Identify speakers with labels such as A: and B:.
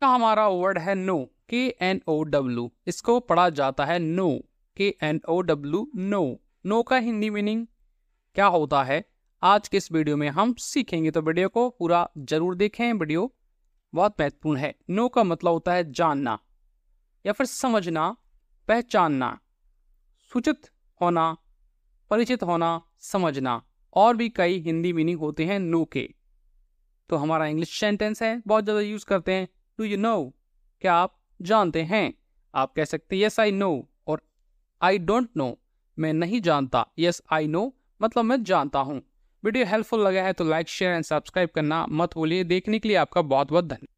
A: का हमारा वर्ड है know K N O W इसको पढ़ा जाता है know K N O W know know का हिंदी मीनिंग क्या होता है आज के इस वीडियो में हम सीखेंगे तो वीडियो को पूरा जरूर देखें वीडियो बहुत महत्वपूर्ण है नो का मतलब होता है जानना या फिर समझना पहचानना सूचित होना परिचित होना समझना और भी कई हिंदी मीनिंग होते हैं नो के तो हमारा इंग्लिश सेंटेंस है बहुत ज़्यादा यूज़ करते हैं डू यू नो क्या आप जानते हैं आप कह सकते यस आई नो और आई डोंट नो मैं नहीं जानता यस आई नो मतलब मैं जानता हूँ वीडियो हेल्पफुल लगा है तो लाइक शेयर एंड सब्सक्राइब करना मत भूलिए देखने के लिए आपका बहुत बहुत धन्यवाद